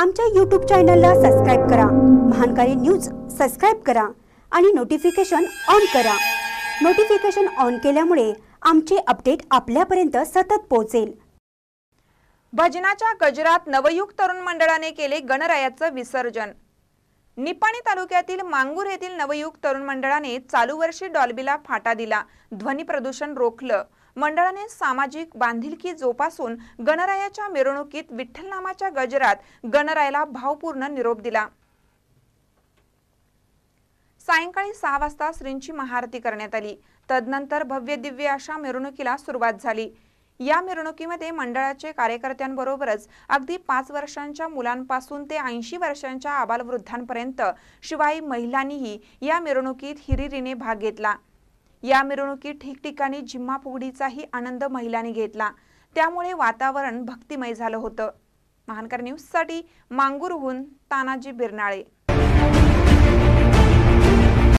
आमच्या यूट्यूब चॅनलला सबस्क्राईब करा महानकारी न्यूज सबस्क्राईब करा आणि नोटिफिकेशन ऑन करा नोटिफिकेशन ऑन केल्यामुळे आमचे अपडेट आपल्यापर्यंत सतत पोहोचेल भजनाच्या गजरात नवयुग तरुण मंडळाने केले गणरायाचं विसर्जन निपाणी तालुक्यातील मांगूर येथील नवयुग तरुण मंडळाने चालू वर्षी डॉल्बीला फाटा दिला ध्वनी प्रदूषण रोखलं मंडळाने सामाजिक बांधिलकी जोपासून गणरायाच्या मिरवणुकीत विठ्ठलनामाच्या गजरात गणरायाला भावपूर्ण निरोप दिला सायंकाळी सहा वाजता श्रींची महाआरती करण्यात आली तदनंतर भव्य दिव्य अशा मिरवणुकीला सुरुवात झाली या मिरवणुकीमध्ये मंडळाचे कार्यकर्त्यांबरोबरच अगदी पाच वर्षांच्या मुलांपासून ते ऐंशी वर्षांच्या आबालवृद्धांपर्यंत शिवाय महिलांनीही या मिरवणुकीत हिरिरीने भाग घेतला या मिरवणुकीत ठिकठिकाणी जिम्मा फुगडीचाही आनंद महिलांनी घेतला त्यामुळे वातावरण भक्तिमय झालं होतं महानकर न्यूजसाठी मांगूरहून तानाजी बिरनाळे